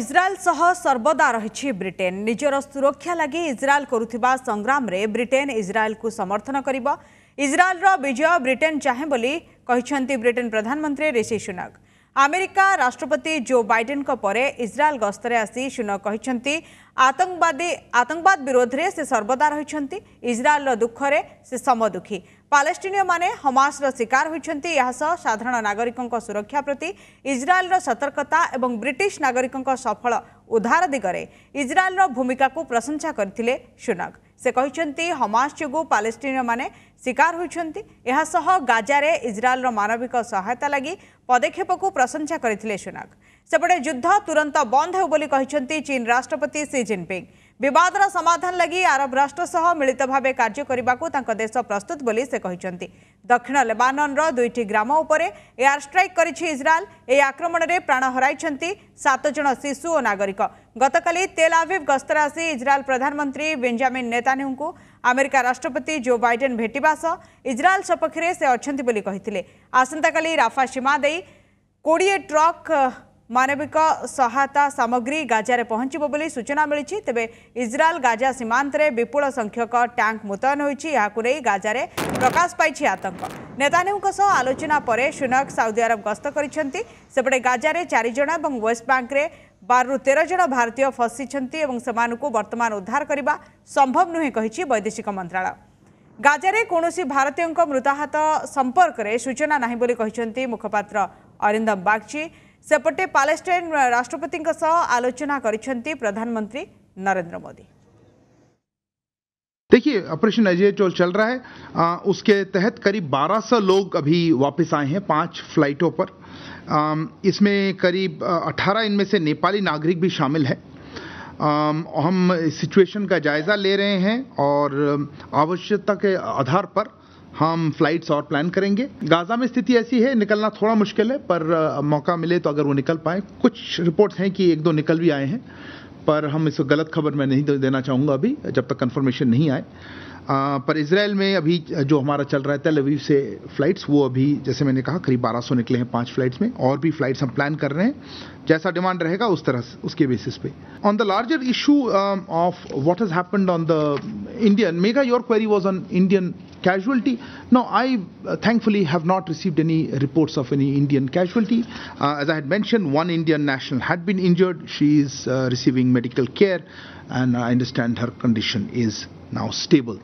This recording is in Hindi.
ইসরায়েল সহ সর্বদা রয়েছে ব্রিটেন নিজের সুরক্ষা লাগি ইসরায়েল করুবা সংগ্রামে ব্রিটেন ইসরায়েলকু সমর্থন করব ইসরায়েলর বিজয় ব্রিটেন চাহে বলে ব্রিটেন প্রধানমন্ত্রী ঋষি সুনাক आमेरिका राष्ट्रपति जो बैडेन इज्राएल गस्तर आसी सुन कहते आतंकवादी आतंकवाद विरोध में से सर्वदा रही इज्राएल दुखने से समदुखी पालेस्टिनियो माने हमास रो शिकार होती यहसह साधारण नागरिकों सुरक्षा प्रति इज्राएल सतर्कता और ब्रिटिश नागरिकों सफल उद्धार दिगरे इज्राएल भूमिका को प्रशंसा करते सुनक से कहते हमास जो पालेटीन मैंने शिकार होती गाजारे इज्राएल मानविक सहायता लगी पदक्षेप को प्रशंसा करते सुनाक युद्ध तुरंत बंद हो चीन राष्ट्रपति सी जिनपिंग बिवाद समाधान लगी आरब राष्ट्र सह मिलित भाव कार्य करने देश प्रस्तुत बोली से कहते दक्षिण लेबानन रुईट ग्राम उपर एयार स्ट्राइक कर इज्राएल यह आक्रमण में प्राण हर सतज शिशु और नागरिक गतकाली तेल आविव ग आसी इज्राएल प्रधानमंत्री बेंजामिन नेतान्यू को आमेरिका राष्ट्रपति जो बैडेन भेटा सह इज्राएल सपक्ष से अच्छा आसंता काली राफा सीमा कोड़े ट्रक मानविक सहायता सामग्री गाजारे पहुंचे सूचना मिली तेरे इज्राएल गाजा सीमांत विपुल संख्यक टैंक मुतयन हो गाजारे प्रकाश पाई आतंक नेतान्यू आलोचना पर सुनक साउदी आरब गस्त करपटे गाजारे चारज वेस्ट बैंक बारु बारु जन भारतीय फसी बर्तमान उद्धार करने संभव नुहे वैदेशिक मंत्रालय गाजारे कौन भारतीय मृताहत संपर्क में सूचना नहीं मुखपा अरिंदम बागची सेपटे ପାଲେଷ୍ଟାଇନ୍ राष्ट्रपति आलोचना कर प्रधानमंत्री नरेंद्र मोदी देखिए ऑपरेशन अजय जो चल रहा है आ, उसके तहत करीब 1200 लोग अभी वापस आए हैं पांच फ्लाइटों पर आ, इसमें करीब 18 इनमें से नेपाली नागरिक भी शामिल है आ, हम सिचुएशन का जायज़ा ले रहे हैं और आवश्यकता के आधार पर हम फ्लाइट्स और प्लान करेंगे गाजा में स्थिति ऐसी है निकलना थोड़ा मुश्किल है पर मौका मिले तो अगर वो निकल पाए कुछ रिपोर्ट्स हैं कि एक दो निकल भी आए हैं पर हम इसको गलत खबर मैं नहीं देना चाहूँगा अभी जब तक कन्फर्मेशन नहीं आए आ, पर इसराइल में अभी जो हमारा चल रहा है तेल अवीव से फ़्लाइट्स वो अभी जैसे मैंने कहा करीब 1200 निकले हैं पांच फ़्लाइट्स में और भी फ़्लाइट्स हम प्लान कर रहे हैं जैसा डिमांड रहेगा उस तरह उसके बेसिस पे on the larger issue of what has happened on the Indian mega your query was on Indian casualty. Now, I uh, thankfully have not received any reports of any Indian casualty. Uh, as I had mentioned, one Indian national had been injured. She is uh, receiving medical care, and I understand her condition is now stable.